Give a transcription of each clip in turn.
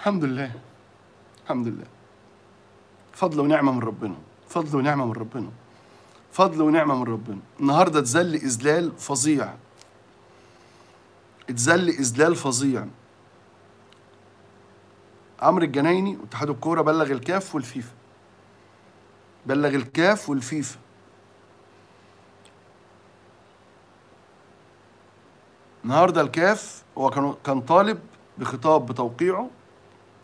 الحمد لله الحمد لله فضل ونعمة من ربنا فضل ونعمة من ربنا فضل ونعمة من ربنا النهاردة اتذل إذلال فظيع اتذل إذلال فظيع عمرو الجنايني واتحاد الكورة بلغ الكاف والفيفا بلغ الكاف والفيفا النهارده الكاف هو كان طالب بخطاب بتوقيعه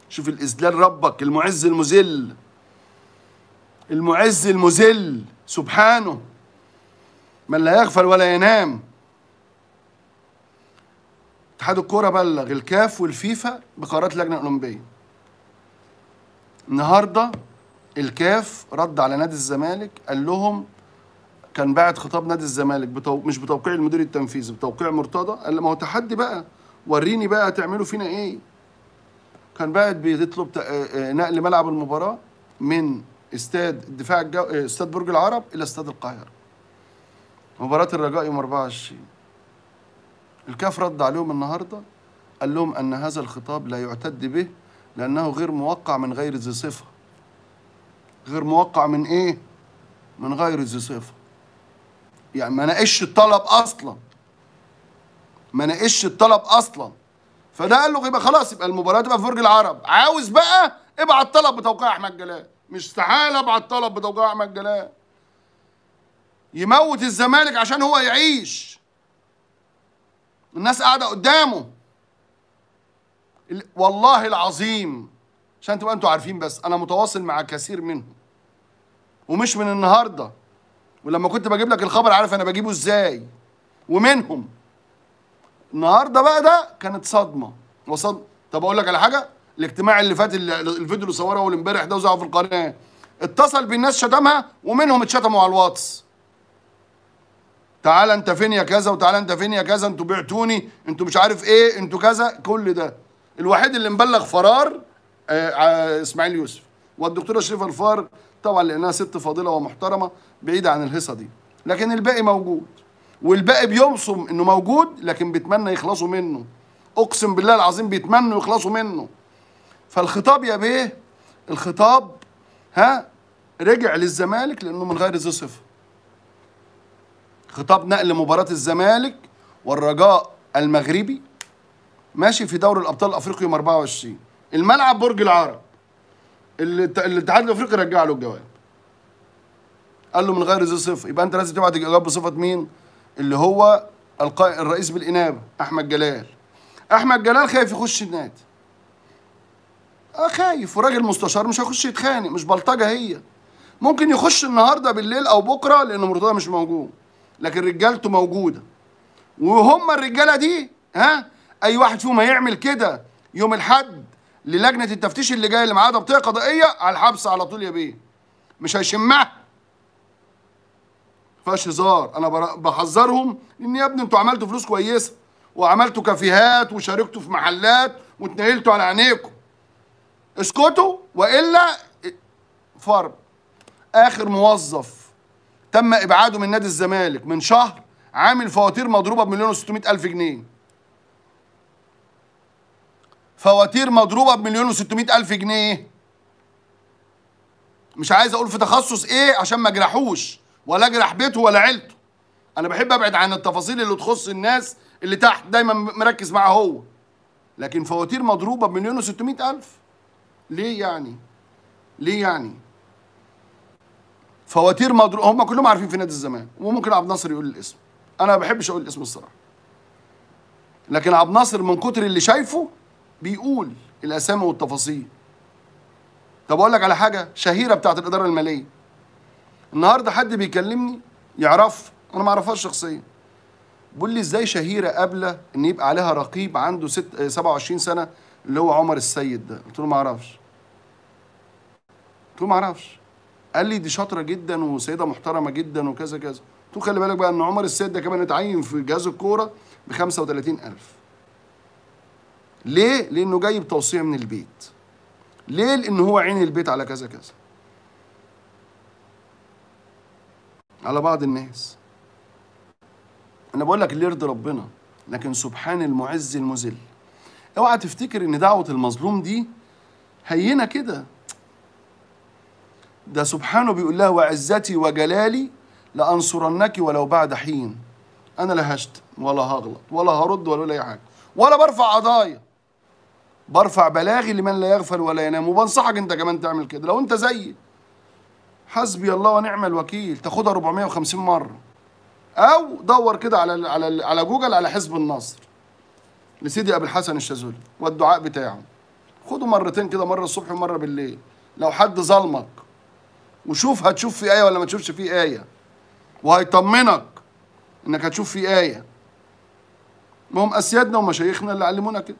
شوف الإذلال ربك المعز المذل المعز المذل سبحانه من لا يغفل ولا ينام اتحاد الكوره بلغ الكاف والفيفا بقرارات اللجنه الاولمبيه النهارده الكاف رد على نادي الزمالك قال لهم كان بعد خطاب نادي الزمالك بتو... مش بتوقيع المدير التنفيذي بتوقيع مرتضى قال ما هو تحدي بقى وريني بقى هتعملوا فينا ايه كان بقى بيطلب آه، آه، نقل ملعب المباراه من استاد الدفاع الجو... آه، استاد برج العرب الى استاد القاهره مباراه الرجاء يوم 24 الكاف رد عليهم النهارده قال لهم ان هذا الخطاب لا يعتد به لانه غير موقع من غير ذي صفه غير موقع من ايه من غير ذي صفه يعني ما ناقش الطلب اصلا ما ناقش الطلب اصلا فده قال له يبقى خلاص يبقى المباراه تبقى في برج العرب عاوز بقى ابعت طلب بتوقيع احمد جلال مش استحاله ابعت طلب بتوقيع احمد جلال يموت الزمالك عشان هو يعيش الناس قاعده قدامه والله العظيم عشان تبقى انتوا عارفين بس انا متواصل مع كثير منهم ومش من النهارده ولما كنت بجيب لك الخبر عارف انا بجيبه ازاي ومنهم النهارده بقى ده كانت صدمه وصدمه طب اقول لك على حاجه الاجتماع اللي فات الفيديو اللي صوره اول امبارح ده وزعه في القناه اتصل بالناس شتمها ومنهم اتشتموا على الواتس تعالى انت فين يا كذا وتعالى انت فين يا كذا انتوا بعتوني انتوا مش عارف ايه انتوا كذا كل ده الوحيد اللي مبلغ فرار آه, آه، اسماعيل يوسف والدكتوره شريفه الفار طبعا لانها ست فاضله ومحترمه بعيده عن الهيصه دي لكن الباقي موجود والباقي بيمصم انه موجود لكن بيتمنى يخلصوا منه اقسم بالله العظيم بيتمنوا يخلصوا منه فالخطاب يا بيه الخطاب ها رجع للزمالك لانه من غير ذي صفه خطاب نقل مباراة الزمالك والرجاء المغربي ماشي في دوري الابطال الافريقي يوم 24 الملعب برج العرب اللي الاتحاد الافريقي رجع له الجواب قال له من غير ذي صفه يبقى انت لازم تبعت الجواب بصفه مين؟ اللي هو الرئيس بالإنابة أحمد جلال أحمد جلال خايف يخش النادي اه خايف وراجل مستشار مش هيخش يتخانق مش بلطجه هي ممكن يخش النهارده بالليل او بكره لان مرتضى مش موجود لكن رجالته موجوده وهم الرجاله دي ها اي واحد فيهم هيعمل كده يوم الحد للجنه التفتيش اللي جايه اللي معاها ضبطية قضائيه على الحبس على طول يا بيه مش هيشمها فيهاش هزار انا بحذرهم ان يا ابني انتوا عملتوا فلوس كويسه وعملتوا كافيهات وشاركتوا في محلات واتنقلتوا على عينيكم اسكتوا والا فرض اخر موظف تم ابعاده من نادي الزمالك من شهر عامل فواتير مضروبه بمليون و600 الف جنيه فواتير مضروبه بمليون و600 الف جنيه مش عايز اقول في تخصص ايه عشان ما اجرحوش ولا اجرح بيته ولا عيلته انا بحب ابعد عن التفاصيل اللي تخص الناس اللي تحت دايما مركز معاه هو لكن فواتير مضروبه بمليون و الف ليه يعني ليه يعني فواتير مضروبه هم كلهم عارفين في نادي الزمان وممكن عبد الناصر يقول الاسم انا ما بحبش اقول الاسم الصراحه لكن عبد الناصر من كتر اللي شايفه بيقول الاسامي والتفاصيل طب اقول لك على حاجه شهيره بتاعه الاداره الماليه النهارده حد بيكلمني يعرف انا ما اعرفهاش شخصيا بيقول لي ازاي شهيره قابله ان يبقى عليها رقيب عنده ست 27 آه، سنه اللي هو عمر السيد ده قلت له ما اعرفش قلت له ما اعرفش قال لي دي شاطره جدا وسيده محترمه جدا وكذا كذا قلت له خلي بالك بقى ان عمر السيد ده كمان اتعين في جهاز الكوره ب 35000 ليه؟ لانه جايب توصيه من البيت ليه؟ لان هو عين البيت على كذا كذا على بعض الناس انا بقول لك اللي يرضي ربنا لكن سبحان المعز المذل اوعى تفتكر ان دعوه المظلوم دي هينه كده ده سبحانه بيقول لها وعزتي وجلالي لانصرنك ولو بعد حين انا لا هشتم ولا هغلط ولا هرد ولا اي حاجه ولا برفع قضايا برفع بلاغي لمن لا يغفل ولا ينام وبنصحك انت كمان تعمل كده لو انت زيي حسبي الله ونعم الوكيل تاخدها 450 مره او دور كده على على على جوجل على حزب النصر لسيدي ابو الحسن الشاذلي والدعاء بتاعه خده مرتين كده مره الصبح ومره بالليل لو حد ظلمك وشوف هتشوف في ايه ولا ما تشوفش في ايه وهيطمنك انك هتشوف في ايه ما هم اسيادنا ومشايخنا اللي علمونا كده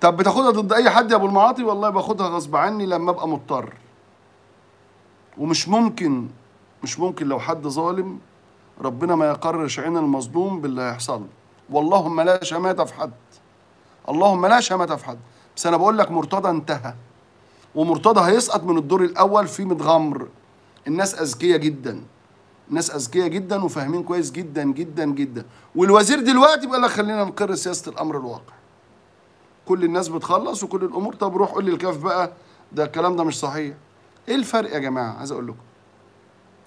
طب بتاخدها ضد اي حد يا ابو المعاطي والله باخدها غصب عني لما ابقى مضطر ومش ممكن مش ممكن لو حد ظالم ربنا ما يقرش عين المظلوم باللي هيحصل واللهم لا شماتة في حد اللهم لا شماتة في حد بس انا بقول لك مرتضى انتهى ومرتضى هيسقط من الدور الاول في متغمر الناس اذكياء جدا الناس اذكياء جدا وفاهمين كويس جدا جدا جدا والوزير دلوقتي بيقول لك خلينا نقر سياسه الامر الواقع كل الناس بتخلص وكل الامور طب روح قول للكاف بقى ده الكلام ده مش صحيح ايه الفرق يا جماعه عايز اقول لكم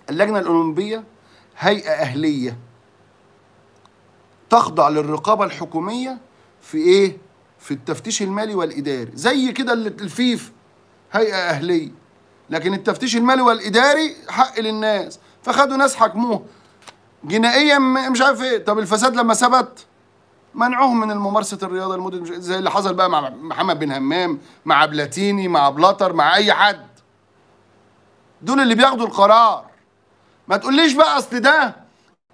اللجنه الاولمبيه هيئه اهليه تخضع للرقابه الحكوميه في ايه في التفتيش المالي والاداري زي كده الفيف هيئه اهليه لكن التفتيش المالي والاداري حق للناس فخدوا ناس حكموه جنائيا مش عارف ايه طب الفساد لما ثبت منعوهم من ممارسه الرياضه لمده زي اللي حصل بقى مع محمد بن همام مع بلاتيني مع بلاتر مع اي حد دول اللي بياخدوا القرار ما تقوليش بقى اصل ده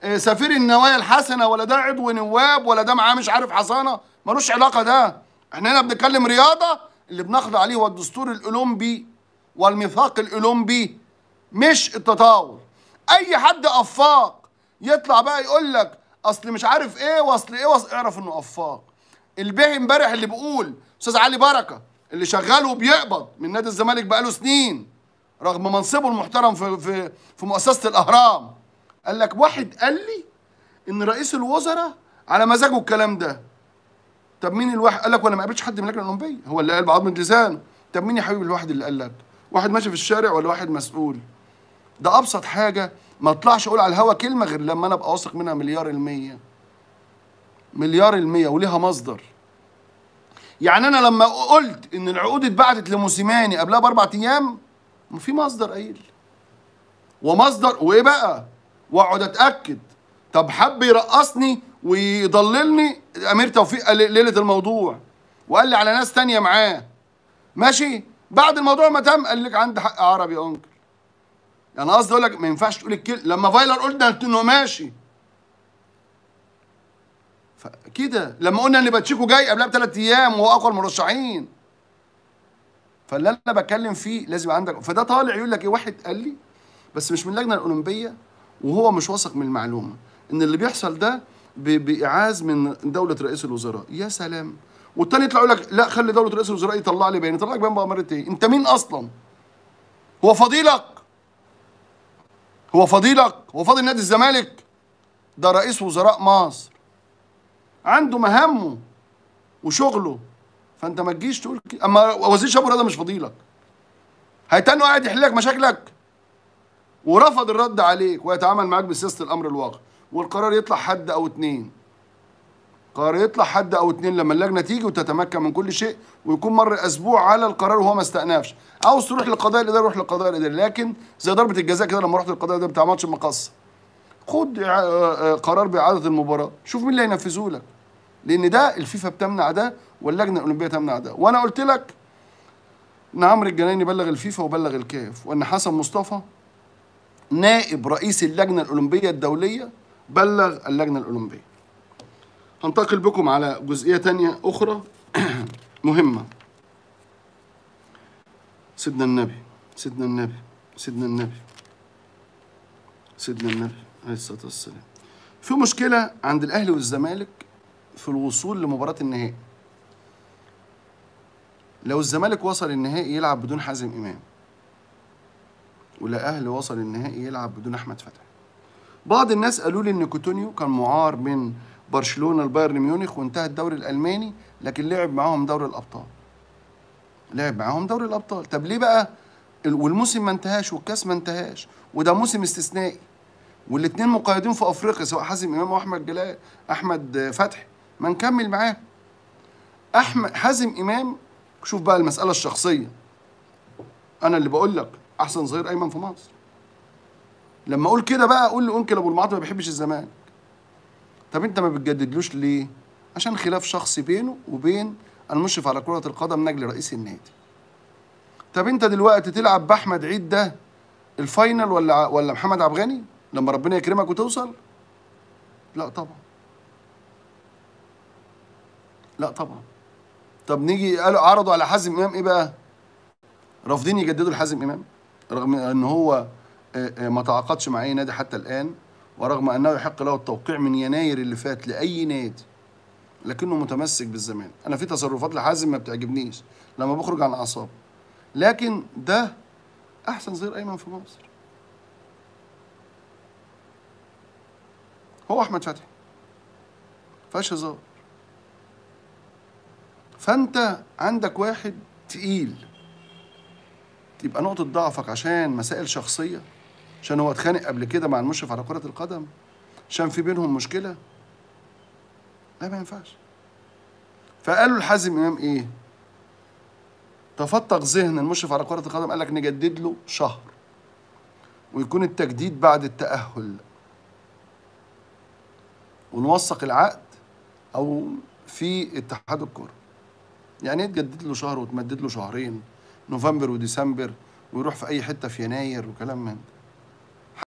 آه، سفير النوايا الحسنه ولا ده عضو نواب ولا ده معاه مش عارف حصانه ملوش علاقه ده احنا هنا بنتكلم رياضه اللي بنخضع عليه هو الدستور الاولمبي والميثاق الاولمبي مش التطاول اي حد افاق يطلع بقى يقول لك اصل مش عارف ايه واصل ايه واصل إيه، اعرف انه افاق البيه امبارح اللي بيقول استاذ علي بركه اللي شغال وبيقبض من نادي الزمالك بقاله سنين رغم منصبه المحترم في في في مؤسسه الاهرام قال لك واحد قال لي ان رئيس الوزراء على مزاجه الكلام ده طب مين الواحد قال لك وانا ما قابلتش حد من اللجنه الاولمبيه هو اللي قال من لسانه طب مين يا حبيبي الواحد اللي قال لك واحد ماشي في الشارع ولا واحد مسؤول ده ابسط حاجه ما اطلعش اقول على الهوا كلمه غير لما انا ابقى واثق منها مليار المية مليار المية وليها مصدر يعني انا لما قلت ان العقود اتبعتت لموسيماني قبلها باربع ايام ما في مصدر قايل ومصدر وايه بقى واقعد اتاكد طب حب يرقصني ويضللني امير توفيق ليله الموضوع وقال لي على ناس تانية معاه ماشي بعد الموضوع ما تم قال لك عندي حق عربي يا انكل يعني قصدي اقول لك ما ينفعش تقول الكلمه لما فايلر قلنا انه ماشي كده لما قلنا ان باتشيكو جاي قبلها بثلاث ايام وهو اقوى المرشحين فاللي انا بتكلم فيه لازم يبقى عندك فده طالع يقول لك ايه واحد قال لي بس مش من اللجنه الاولمبيه وهو مش واثق من المعلومه ان اللي بيحصل ده باعاز من دوله رئيس الوزراء يا سلام والتاني يطلع يقول لك لا خلي دوله رئيس الوزراء يطلع لي بيان يطلع لك بيان بقى ايه انت مين اصلا هو فضيلك هو فضيلك هو فاضل نادي الزمالك ده رئيس وزراء مصر عنده مهامه وشغله فانت ما تجيش تقول اما وزير شباب الرياضه مش فاضيلك هيتنوا قاعد يحل لك مشاكلك ورفض الرد عليك ويتعامل معاك بسياسه الامر الواقع والقرار يطلع حد او اتنين قرار يطلع حد او اتنين لما اللجنه تيجي وتتمكن من كل شيء ويكون مر اسبوع على القرار وهو ما استأنفش عاوز تروح للقضاء الاداري روح للقضاء الاداري لكن زي ضربه الجزاء كده لما رحت للقضاء الاداري بتاع ماتش المقص خد آه، آه، قرار باعاده المباراه شوف مين اللي هينفذه لك لان ده الفيفا بتمنع ده واللجنه الاولمبيه تمنع ده وانا قلت لك ان عمرو الجنايني بلغ الفيفا وبلغ الكاف وان حسن مصطفى نائب رئيس اللجنه الاولمبيه الدوليه بلغ اللجنه الاولمبيه هنتقل بكم على جزئيه تانية اخرى مهمه سيدنا النبي سيدنا النبي سيدنا النبي سيدنا النبي عليه الصلاه والسلام في مشكله عند الاهلي والزمالك في الوصول لمباراه النهائي لو الزمالك وصل النهائي يلعب بدون حازم امام والاهلي وصل النهائي يلعب بدون احمد فتحي بعض الناس قالوا لي ان كوتونيو كان معار من برشلونه لبايرن ميونخ وانتهى الدوري الالماني لكن لعب معاهم دوري الابطال لعب معاهم دوري الابطال طب ليه بقى والموسم ما انتهاش والكاس ما انتهاش وده موسم استثنائي والاثنين مقيدين في افريقيا سواء حازم امام او احمد جلال احمد فتحي ما نكمل معاه احمد حازم امام شوف بقى المسألة الشخصية أنا اللي بقول لك أحسن ظهير أيمن في مصر لما أقول كده بقى أقول لأنكل أبو المعاطي ما بيحبش الزمالك طب أنت ما بتجددلوش ليه؟ عشان خلاف شخصي بينه وبين المشرف على كرة القدم نجل رئيس النادي طب أنت دلوقتي تلعب بأحمد عيد ده الفاينل ولا ولا محمد الغني لما ربنا يكرمك وتوصل؟ لا طبعا لا طبعا طب نيجي قالوا عرضوا على حازم امام ايه بقى؟ رافضين يجددوا لحازم امام رغم ان هو آه، آه، ما تعاقدش مع اي نادي حتى الان ورغم انه يحق له التوقيع من يناير اللي فات لاي نادي لكنه متمسك بالزمان انا في تصرفات لحازم ما بتعجبنيش لما بخرج عن اعصابي لكن ده احسن صغير ايمن في مصر هو احمد فتحي فيهاش هزار فانت عندك واحد تقيل يبقى نقطة ضعفك عشان مسائل شخصية عشان هو اتخانق قبل كده مع المشرف على كرة القدم عشان في بينهم مشكلة لا ما ينفعش فقالوا لحازم امام ايه تفتق ذهن المشرف على كرة القدم قال لك نجدد له شهر ويكون التجديد بعد التأهل ونوثق العقد او في اتحاد الكره يعني ايه تجدد له شهر وتمدد له شهرين نوفمبر وديسمبر ويروح في اي حته في يناير وكلام من ده